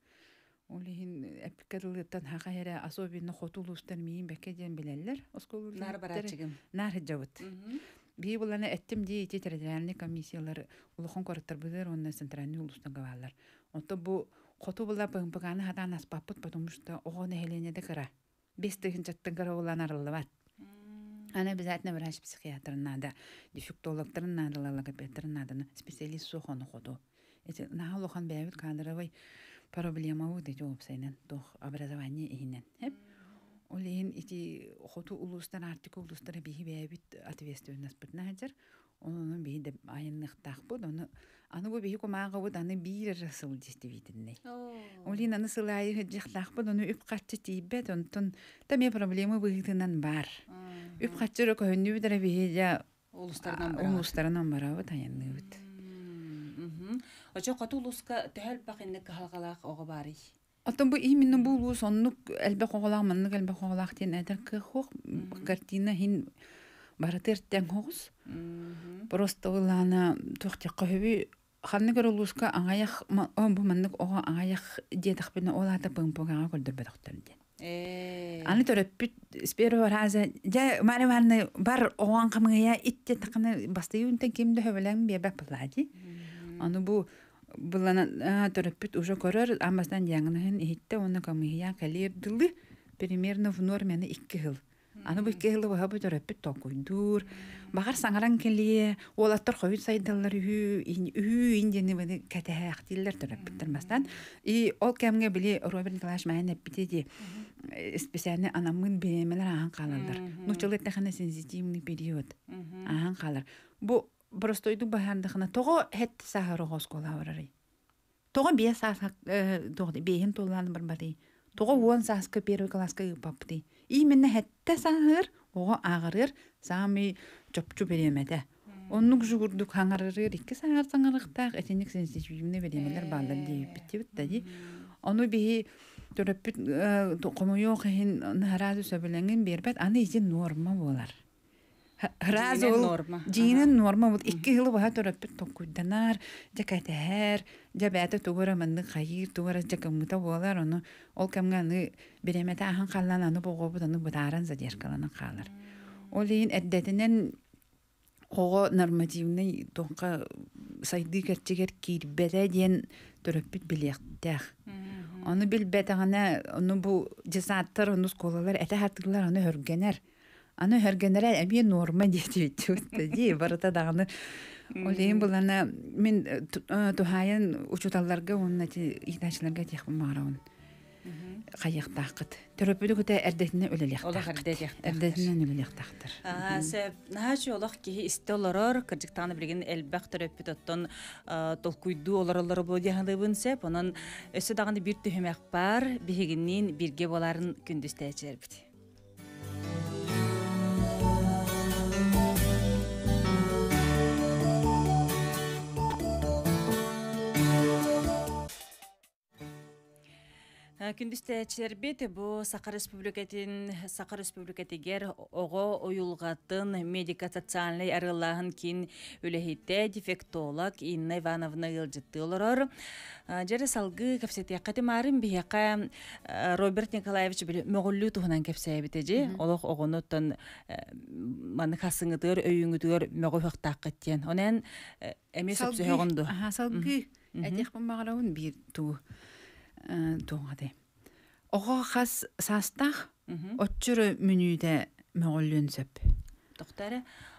Ули һин э, әпкерлыктан хагаярә особенно хотулу үстән миен бәкә дигән беләләр. Нар барачыгым. Нар җавыт. Би буларны әттем ди ите тәрәдәләрне комиссиялар улыхын корыттар бүдер, онны сентрәнне улыстан гавалар. Онты бу хоту була бүгінпіғаны хадан ас баппыт бұдымыш да оғыны хеліне де кыра. Бес тэгін Ана проблема вот эти обсайнен тох образование иһинен хеп ол ити хоту улустан артык улустар биһи бэбит ответственность бутнаһаджар онун биһи деп айынныктах бут ону аны бу биһи кумаага бут аны биир расыл дистибитинней ол иһин аны сылайы жыктах бут ону үп катчы тийбет онтон таме проблема быһытынан бар үп катчы көннүбүдер биһи улустарынан улустарынан барабыт аянныбыт Очо коту луска төһөл бахинник халгалах ого барый. Отон бу именно бу лус оннук элбе коголах маннык элбе коголах тен әдер кыхох картина хин Просто улана раза. Э. бар оған итте тақыны кемді бе Аны бу булана төрөппүт уже көрөр амастан яңыныһын ихитте уны камыйя калебдылы примерно в норме норманы 2 ел. Аны бу 2 ел бу хабы төрөппүт токуйдур. Багар саңаран келие, ол аттар хойт сайдаллар ү ү индени бени катахак диллер төрөппүттер мастан. И ол кемге били Роберт Глаш майна битеди. Э, специально мын беремелер ахан калалар. Ну чылы тахана сензитивный период. Ахан калар. Бу просто иду баһандыгына того хет сахар огос кола барары. Того бе сас э, тогды бехин толлан барбады. Того вон саска первый класска папты. Именно хетте сахар ого агырыр сами чопчу беремеде. Э. Оннук жугурдук хаңарырыр икки сахар саңарыктак этеник сенситивимне беремелер э. баалдар дейип биттибит дади. Ону бихи төрөппүт комуйо хин наразы сөбөлөнгөн бербет аны изи норма болар. Разу. Дине норма. Вот икки хилы баһа төрәп токуй данар, дәкәте һәр, дәбәте тугыры мәнне хәйир тугыры дәкәм мута булалар, аны ол кемгә ни беремәтә аһан каллан аны бу гобы нормативны тоңка сайды кертигер кир бәле дигән төрәп билектәх. Аны билбәтәгәне, аны бу аны Аны һәргенерә әби норма дейді э, э, бит үтті дей, барыта дағыны. Олейін бұл ана, мен тұхайын ұчуталларға онын әті иташыларға тек бұл мағырауын. тақыт. Төріпілі көте әрдетіне өлі лек тақыт. Әрдетіне өлі тақыт. Сөп, нәәші олық кейі әлбәк бар, бігігінің бірге боларын күндісті Э, күндүз тээчилербит бу сака республикатин сака республикатигер ого уюлгатын медико социальный арыллаахын кин үлэхитте дефектолог инна ивановна ылжытты олорор жере салгы кепсетиякка темаарын биякка э, роберт николаевич мөғүллүү туһунан кепсээбитежи олох огонуттан э, маны хасыңытыгар өйүңүтүгөр мөгөфөхтааккыттен онен эмес өпсөһөгонду салгы этехбумагалабын биир туу тугади ого хас састах отчуру Доктор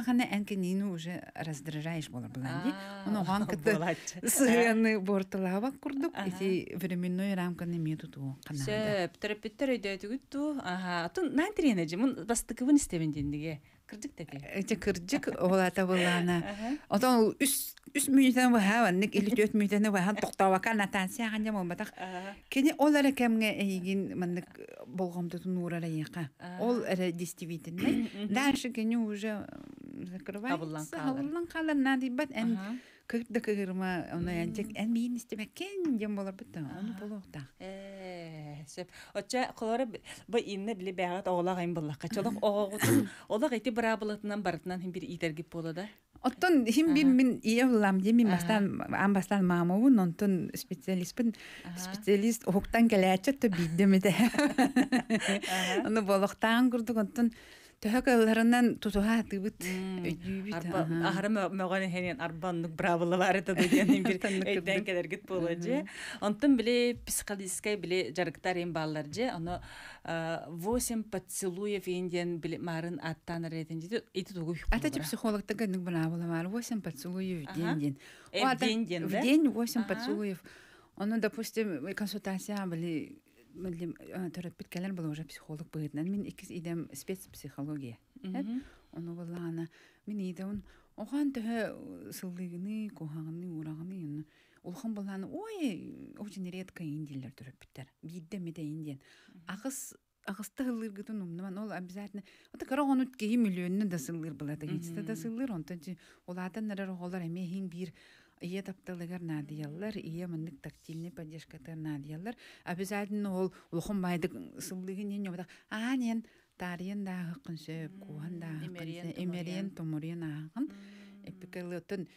Алғаны әнке нені уже раздражаешь болар бұлан де. Оны оған кіті сығаны бортылаба күрдіп, әте временной рамканы меду туы қанады. Сөп, терапеттер өйді өйді өйді өйді өйді өйді өйді өйді өйді өйді өйді өйді кырдык теге. Э, эти кырдык ул ата булганы. Атан мүйдән бу хаван ник илле мүйдән бу хан токтава кана тансы аган дим ба так. Кени ул әле кемгә әйген э, мендик булганды нур әле яка. уже закрывается. Абуллан кала. Абуллан кала на дип бат ан кырдык мин сеп оча қолары бы инне биле бәғат оғыла ғайын болла қачалық оғығы олақ әйте бір абылатынан барытынан хим бір итергіп болады оттан хим бір мен ие болам де мен бастан ан бастан мамауын онтон специалист оқтан келе әтші ме де оны болықтан күрдік оттон Төһәк алларынан тутуха тыбыт үйбит. Ахры мәгәне хәнен арбанлык бравылары та дигән бер әйдән кәләр гит булыҗы. Онтын биле психологическай биле жарыктар ин баллар же, аны 8 поцелуев инден биле марын аттан рәтен диде. Эти тугы. Ата психолог та гәннең бина була 8 поцелуев инден. Э, О, день, 8 поцелуев. Он, допустим, консультация были миллим э, төрөп биткәләр был уже психолог быгытнан мин икис идем спецпсихология. Оны буллана мин иде он оған төһө сылдыгыны, кохагыны, урагыны Улхан булланы ой, очень редко индилер төрөп биттер. Бидде меде инден. Агыс агысты хылыр гытын умнуман ол обязательно ота кара он үткеи миллионны да сылыр булата. Ичте да сыллыр он төнчи улатын нэрэр холар эме хин бир ие тапталыгар надияллар ие мындык тактильный поддержкатар надияллар обязательно ол улухон байдык сылдыгын ен ёбдак анен тариен дагы кынсе куан дагы кынсе эмерен томурен агын эпикалытын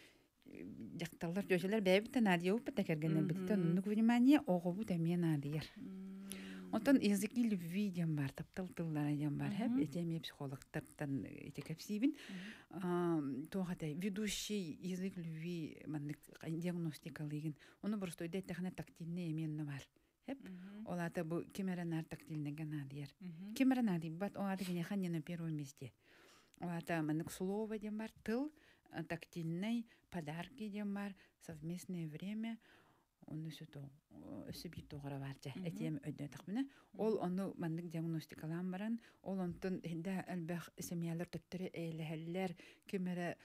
жакталлар жөселер бэбитэ надия упта кергенэ битэ нук внимание огобу темен надияр Отан языки любви дем бар, таптыл тыллара дем бар. хэп, этеме психологтардан эти кепсибин. Тоғатай, ведущий язык любви маннык диагностикалыгын. Оны просто идет тахна тактильне емені бар. Хәп. Олата бу ар тактильне гана дияр. Кемеренар дип бат, олата гене ханне на первом месте. Олата маннык слово дем бар, тыл, тактильный, подарки дем бар, совместное время. он үсү то үсүп ету гора этем өдө такмына ол аны мандык диагностика баран ол онтун инде албах семьялар төттөрү элеһәлләр кемере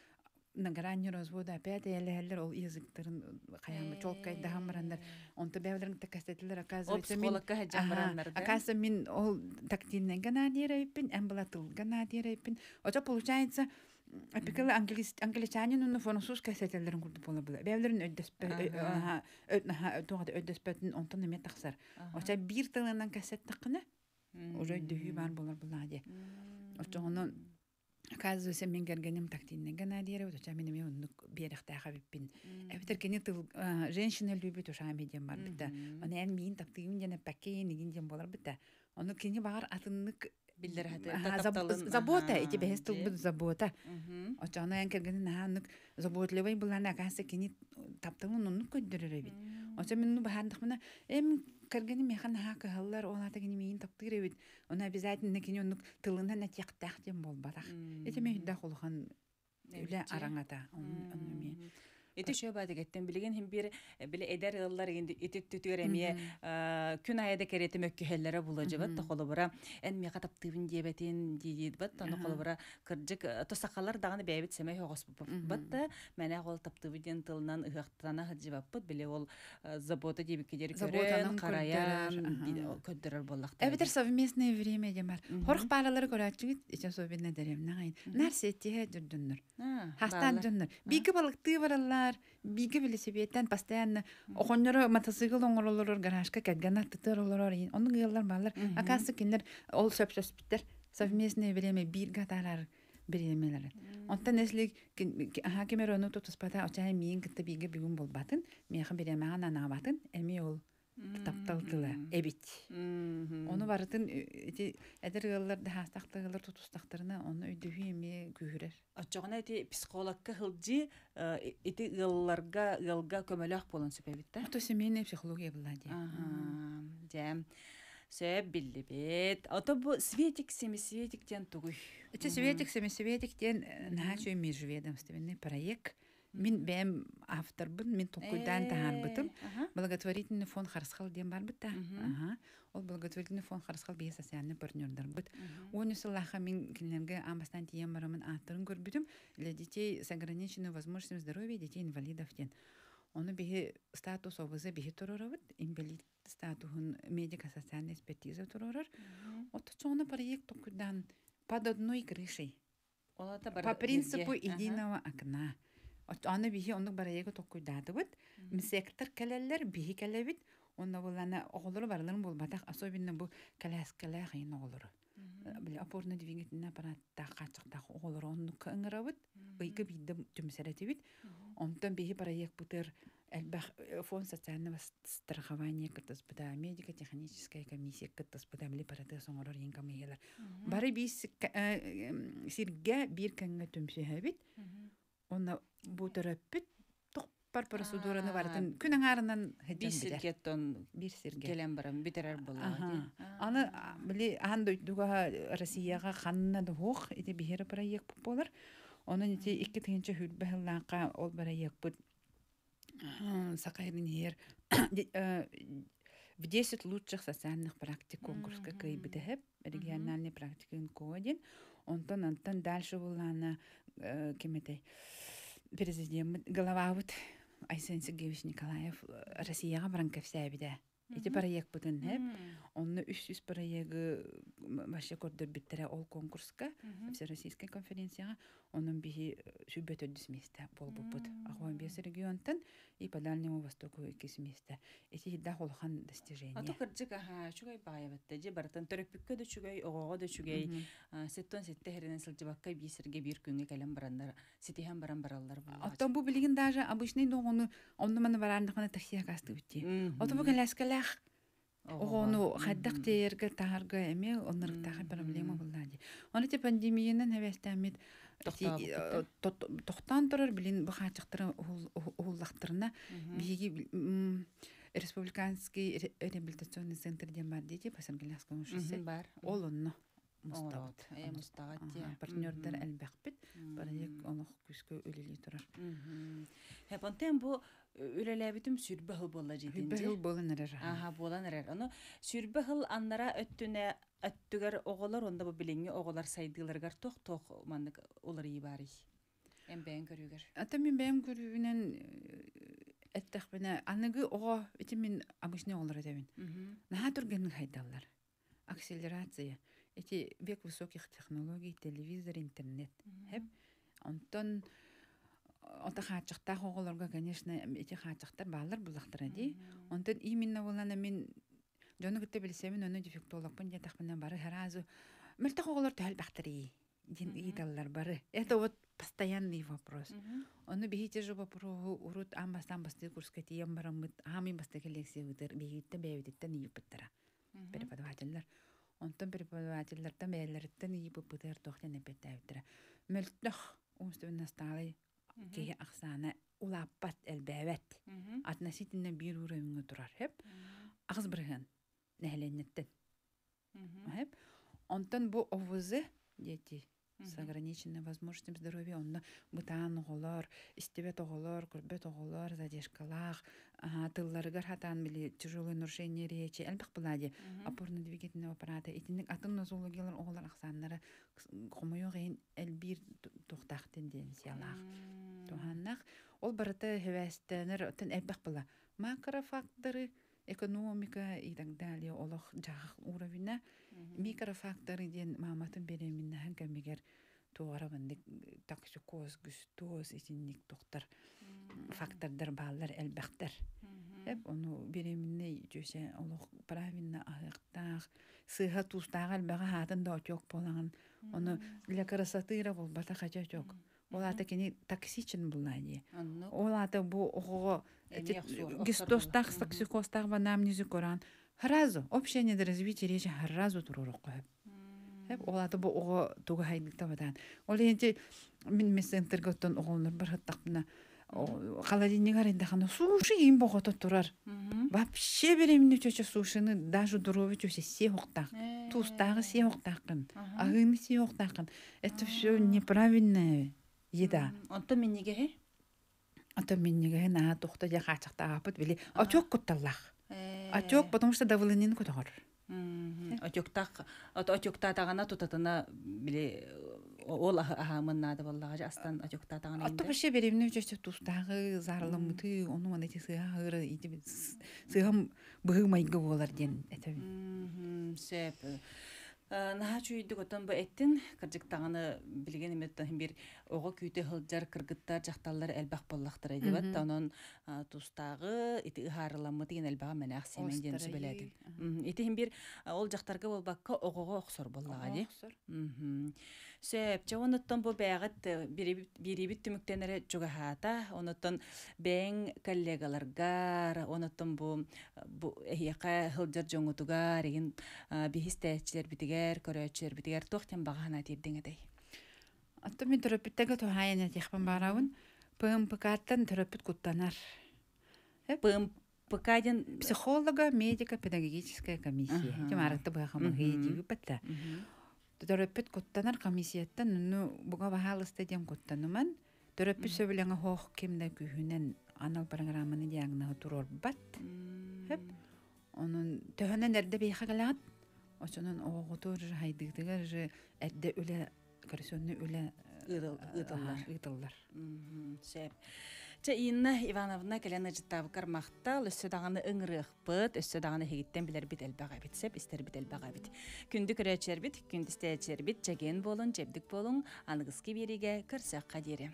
на грани развода опять элеһәлләр ол языктарын э, каяңга чолк кайда хамрандар э. онты бәвләрен тәкәстәтләр оказывается мин оказывается мин ол тактиннән генә дирәйпин әм була тыл генә дирәйпин оча получается Апикала англичанин уну фонусус кәсәтәләрен күрде була була. Бәйләрен өддәспә, аһа, өтнәһә, э, э, тугыда өддәспәтен онтан неме тахсар. бир бар болар була ди. Ача аны казусе мен гергенем тактинне менің женщина любит забота эти бехестыл бу забота очаны анкергени наханнык заботливый булана касы кини таптамын нуну көйдөрөр бит оча мен ну бахандык мына эм кергени механ наха халлар олата кини мейин таптыр бит он обязательно кини онук тылына натяктах дем болбатах эти мен да холхан үле араңата Эти шо бадык эттен билеген хим бир э, биле эдер ыллар инде итик түтүр эмие э, күн айда керети мөккөһелләре булыжыбыт та холобура эн ми катап тыбын дебетин дидит бат та холобура кырджык э, тосакалар дагыны бәйбит семе хогос бат та менә гол таптыбы ден тылынан ыхтана хыджыбаппыт биле ол забота диби кедер көрөн караян көддөрөр боллакта эбитер совместное время демар хорх балалар көрөчүгүт ичен собинне деремнагайн нәрсе тиһе дүрдүннөр хастан дүннөр бики балык тыбыралла ар биге велосипедтен постоянно оконнеры мотоцикл оңорулурур гаражка кэгэна тытыр олурур ин онын гыйлар балар акасы кинлер ол сөп сөп биттер совместное время бир гатарар биремелер онтан эсли аха кемер ону тутус пата очай мин кытты биге бүгүн болбатын мехи биремаган ана батын эми ол тапталтыла эбит. Оны барытын э, эти эдер ыллар да хастактыгылар тутустактырына оны үдүһү эми күһүрер. Очогона эти психологка хылжи э, эти ылларга ылга көмөлөх болын сөбөбүт да. Ото семейная психология була ди. Дем. Сөп биллибит. Ото бу светик семи светиктен тугуй. Эти светик семи светиктен э, нахачу межведомственный проект мен бәм авторбын, мен тукудан э, таарбытым Благотворительный фонд Харскал деген бар бит Ол благотворительный фонд харсхал бе социальный партнердар бит. Оны мен мен кинлерге амбастан тиен барымын аттырын көрбүдүм. Для детей с ограниченной возможностью здоровья детей инвалидов ден Оны бе статус обызы бе торорабыт, инвалид статусын медико социальный экспертиза торорар. Ото соны проект тукудан под одной крышей. По принципу единого окна. Аны бихи онлык барайыгы токкуйдаатыбыт. Мсектор кэлэллер бихи кэлэбит. Онна булана оголору барларын булбатак, особенно бу калас калах ин оголору. Бил опорно двигательный аппаратта качыктак оголору онну кыңырабыт. Ыйкы бидде түмсәрәтебит. Онтан бихи барайык бутыр Элбах э, фон социального страхования кытыс бұда медико техническая комиссия кытыс бұда бли параты соңорор ең камыйлар. Бары бис э, сирге бир көнгө түмсәһәбит. оны бу терапит тук бар процедура на вартын күнең арынан хәдисе кетон бир сергә келәм барам битерәр була аны биле аһан дуга россиягә ханна дух иде бир проект булар аны ите ике тинче хүл бәһләнгә ул бер як бу сакайны ер э, в 10 лучших социальных практик конкурс какой бы дәп региональный практик кодин онтан антан дальше булана э, кеметей президент вот Айсен Сергеевич Николаев э, Россияға баранка всябиде. Эти проект бүтін хеп, онны 300 проекты вообще көрдір біттере ол конкурска, всероссийская конференцияға, онның би сүбет э, өддіс месте бол бұл бес регионтын, и по Дальнему Востоку и Кисмисте. Эти да холхан достижения. А то кардзика, ага, чугай баявэтте, джибаратан тэрэпюкка да чугай, огоо да чугай, сэттон сэтте хэрэнэн салчивакка бисэрге бир кюнгэ калам барандар, сэти хэм баран бараллар. А то бу билигин даже обычный дуу, ону, ону маны барандахана тахсия кастыгвити. А то бу калэскалэх, Оғону қайдақ тейергі тағарға әме онырықтағы проблема болады. Оны те пандемиянын әвәстәмет э, тоқтан тұрыр білін бұқачықтыры ұғыллақтырына бейге республиканский реабилитационный центр дем бар дейді, пасамгелясқа Ол онны. мустагат э мустагат партнёрдер әлбәх бит бәрәк оның күскә үлеле торар хә э, пантем бу э, үлеле битем сүрбә хыл булла җитенде бәл булынар аха булынар аны сүрбә хыл аннара өттүнә өттүгәр оголар онда бу билеңе оголар сайдыларга ток ток манык олар ибари эм бен күрүгәр ата мен бен күрүгәнен әттәх э, менә аныгы ого итем мен обычный оголар дәвин нәһә түргәнен хайталар акселерация эти век высоких технологий, телевизор, интернет. Хэп. Онтон ота хаачыктаах оголорго конечно, эти хаачыктар баалар булактар ди. Онтон именно болана мен жону билсем мен ону дефектологпун жатахмынан бары харазу мэлтэ оголор төхөл бактыри. Дин бары. Это вот постоянный вопрос. ону бейте же вопросу урут амбастан басты курска тиен барамыт, амин басты келексевидер, бейте бейте не юпыттара. Переподавателлар. Mm онтон преподавательдартан бээллериттен ииппытыыр туохтен эпеттаабитира мөлтөх умстубиннастаалай кеге аксаана улааппат элбээбэт относительно бир уровеньге турар хеп агыз бырыгын нэхленнеттен хэп онтон бу овузы дети с ограниченной возможностью здоровья на бытан голор, истебет оголор көрбөт оголор задешкалах, тылларыгар хатан били тяжелое нарушение речи элбек булади опорно двигательного аппарата итинник атын нозологиялар оголор аксаннары комуюк эйин элбир тохтах тенденциялах Тоханнах, ол барыты хевестенер отын элбек була макрофакторы экономика и так далее олох жаах уровня микрофакторы ден мааматын береминнахан кемигер токсикоз фактордар баалар элбектер эп ону береминне жөсе олох правильно ахыктаах да ону для красоты болбата хачачок ол кини токсичен булнани ол бу Э, э, гистостахсык психостах ва намнизи көрөн сразу общение до развития речи сразу турурук коюп Хәп э, олаты бу ого туга хайдыкта батан. Ол енче мин мессенджер готтон оголнур бир хаттак буна. Холодильник аренда хана суши им богото турар. Вообще беременный чөчө сушины даже дуровы чөчө се хоктак. Тустагы се хоктакын. Агыны се хоктакын. Это все неправильная еда. Онто мен неге? Ото миннеге на тухта я хачактаапыт били отёк А э. Отёк, потому что давлынин кутагар. Отёктак, ото отёкта тагана тутатана били ол ахамыннады боллага астан отёкта тагана. Ото беше беремне жөстө тустагы зарлымыты, ону мана эти сыгыры ити сыгам майга болар ден эте. Сеп. Э, Нахачу иддик отон бу эттин кыржыктаганы билген эметтен бир ого күйте хылжар кыргыттар жақталлар әлбәк боллақтыр әдебат тонон тустагы ити ыхарыламы деген әлбәға мәнәк семен денсі біләдін итихин бир ол жақтарға ол бакка огого оксор боллаға ди сөп жа онуттон бу бәғыт э, бирибит түмүктенере жугахата онуттон бәң коллегаларгар онуттон бу э, бу эхияка хылжар жоңутугар эгин бихистәчилер битигер көрөөчилер битигер тохтен бағана тирдеңедей Атта мен төрөпүттәге тухайын атыхпын барауын. ПМПК-тан төрөпүт куттанар. Э? ПМПК-ден психолога, медика, педагогическая комиссия. Тем арытты байхамы хейдиги бетте. Төрөпүт куттанар комиссияттан ну буга бахалысты дем куттаныман. Төрөпүт сөбүлеңе хох кимде күһүнен анал программаны диагнозы турор бат. Хеп. Онун төһөнен эрде бейхагалат. Очонун оогутур хайдыгдыгар же эрде үле көрсөнү үле ыдыллар ыдыллар сеп же инна ивановна келен ыжыттабы кармакта өссө даганы ыңырыхпыт өссө даганы хигиттен билер бит элбагабит сеп истер бит элбагабит күндү көрөчербит күндү жеген болун жебдик болун аныгыски бириге көрсөк кадири